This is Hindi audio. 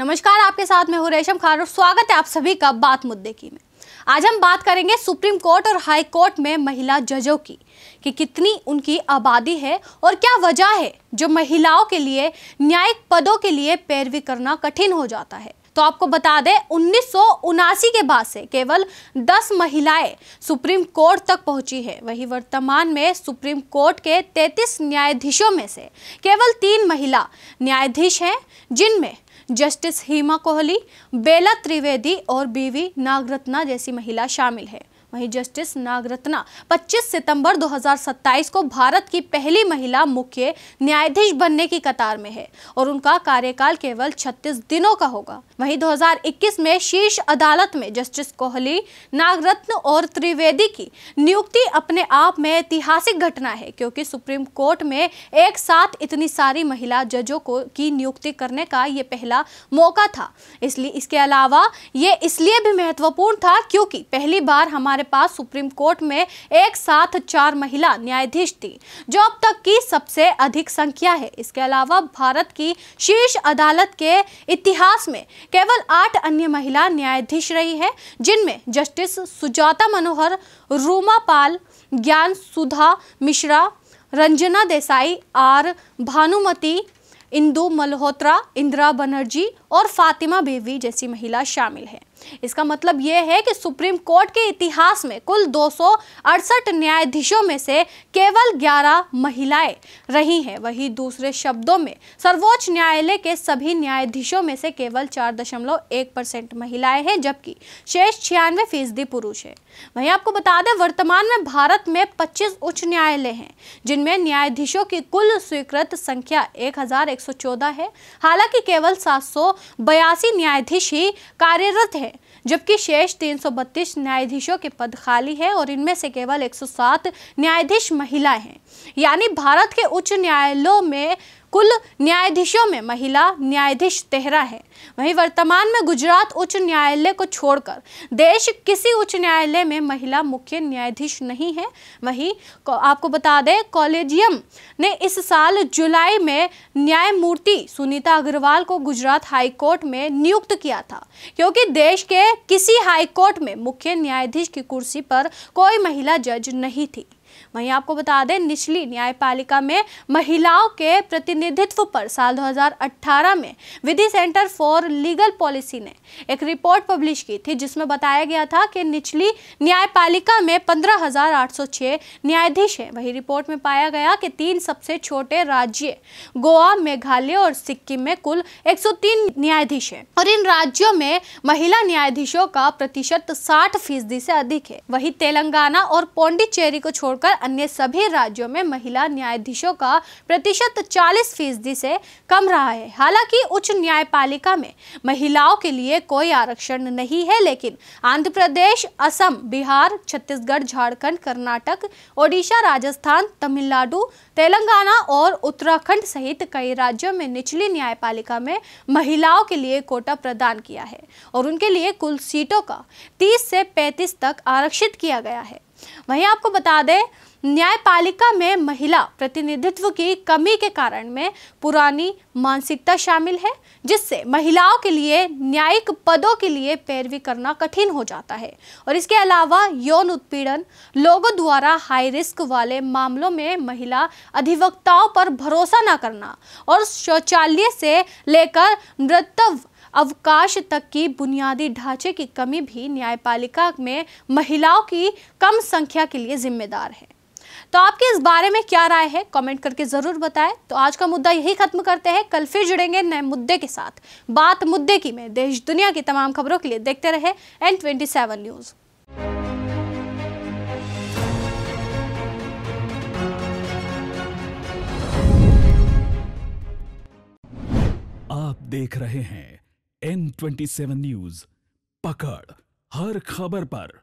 नमस्कार आपके साथ में हूँ रेशम खान और स्वागत है आप सभी का बात मुद्दे की में आज हम बात करेंगे सुप्रीम कोर्ट और हाई कोर्ट में महिला जजों की कि कितनी उनकी आबादी है और क्या वजह है जो महिलाओं के लिए न्यायिक पदों के लिए पैरवी करना कठिन हो जाता है तो आपको बता दें उन्नीस के बाद से केवल 10 महिलाएं सुप्रीम कोर्ट तक पहुंची है वहीं वर्तमान में सुप्रीम कोर्ट के 33 न्यायाधीशों में से केवल तीन महिला न्यायाधीश हैं जिनमें जस्टिस हीमा कोहली बेला त्रिवेदी और बीवी नागरत्ना जैसी महिला शामिल है वहीं जस्टिस नागरत्ना 25 सितंबर 2027 को भारत की पहली महिला मुख्य न्यायाधीश बनने की कतार में है और उनका कार्यकाल केवल 36 दिनों का होगा वहीं 2021 में शीर्ष अदालत में जस्टिस कोहली नागरत्न और त्रिवेदी की नियुक्ति अपने आप में ऐतिहासिक घटना है क्योंकि सुप्रीम कोर्ट में एक साथ इतनी सारी महिला जजों को की नियुक्ति करने का ये पहला मौका था इसलिए इसके अलावा ये इसलिए भी महत्वपूर्ण था क्योंकि पहली बार हमारे हमारे पास सुप्रीम कोर्ट में एक साथ चार महिला न्यायाधीश थी जो अब तक की सबसे अधिक संख्या है इसके अलावा भारत की शीर्ष अदालत के इतिहास में केवल आठ अन्य महिला न्यायाधीश रही है जिनमें जस्टिस सुजाता मनोहर रूमा पाल ज्ञान सुधा मिश्रा रंजना देसाई आर भानुमती इंदु मल्होत्रा इंदिरा बनर्जी और फातिमा बेवी जैसी महिला शामिल हैं इसका मतलब यह है कि सुप्रीम कोर्ट के इतिहास में कुल दो न्यायाधीशों में से केवल 11 महिलाएं रही हैं वहीं दूसरे शब्दों में सर्वोच्च न्यायालय के सभी न्यायाधीशों में से केवल 4.1 परसेंट महिलाएं हैं जबकि शेष छियानवे फीसदी पुरुष हैं वहीं आपको बता दें वर्तमान में भारत में 25 उच्च न्यायालय हैं जिनमें न्यायाधीशों की कुल स्वीकृत संख्या 1114 है हालांकि केवल सात न्यायाधीश ही कार्यरत है हैं जबकि शेष तीन न्यायाधीशों के पद खाली है और इनमें से केवल 107 न्यायाधीश महिलाएं हैं यानी भारत के उच्च न्यायालयों में कुल न्यायाधीशों में महिला न्यायाधीश तेहरा है वहीं वर्तमान में गुजरात उच्च न्यायालय को छोड़कर देश किसी उच्च न्यायालय में महिला मुख्य न्यायाधीश नहीं है वहीं आपको बता दें कॉलेजियम ने इस साल जुलाई में न्यायमूर्ति सुनीता अग्रवाल को गुजरात हाईकोर्ट में नियुक्त किया था क्योंकि देश के किसी हाईकोर्ट में मुख्य न्यायाधीश की कुर्सी पर कोई महिला जज नहीं थी वहीं आपको बता दें निचली न्यायपालिका में महिलाओं के प्रतिनिधित्व पर साल 2018 में Vidhi Centre for Legal Policy ने एक रिपोर्ट पब्लिश की थी जिसमें बताया गया था कि निचली न्यायपालिका में 15,806 न्यायाधीश हैं वही रिपोर्ट में पाया गया कि तीन सबसे छोटे राज्य गोवा मेघालय और सिक्किम में कुल 103 न्यायाधीश हैं और इन राज्यों में महिला न्यायाधीशों का प्रतिशत साठ फीसदी से अधिक है वही तेलंगाना और पौंडीचेरी को छोड़ छोड़कर अन्य सभी राज्यों में महिला न्यायाधीशों का प्रतिशत 40 फीसदी से कम रहा है हालांकि उच्च न्यायपालिका में महिलाओं के लिए कोई आरक्षण नहीं है लेकिन आंध्र प्रदेश असम बिहार छत्तीसगढ़ झारखंड कर्नाटक ओडिशा राजस्थान तमिलनाडु तेलंगाना और उत्तराखंड सहित कई राज्यों में निचली न्यायपालिका में महिलाओं के लिए कोटा प्रदान किया है और उनके लिए कुल सीटों का 30 से 35 तक आरक्षित किया गया है वहीं आपको बता दें न्यायपालिका में महिला प्रतिनिधित्व की कमी के कारण में पुरानी मानसिकता शामिल है जिससे महिलाओं के लिए न्यायिक पदों के लिए पैरवी करना कठिन हो जाता है और इसके अलावा यौन उत्पीड़न लोगों द्वारा हाई रिस्क वाले मामलों में महिला अधिवक्ताओं पर भरोसा न करना और शौचालय से लेकर नृतव अवकाश तक की बुनियादी ढांचे की कमी भी न्यायपालिका में महिलाओं की कम संख्या के लिए जिम्मेदार है तो आपके इस बारे में क्या राय है कमेंट करके ज़रूर बताएं तो आज का मुद्दा यही खत्म करते हैं कल फिर जुड़ेंगे नए मुद्दे के साथ बात मुद्दे की में देश दुनिया की तमाम खबरों के लिए देखते रहे एन ट्वेंटी न्यूज़ आप देख रहे हैं एन ट्वेंटी सेवन न्यूज पकड़ हर खबर पर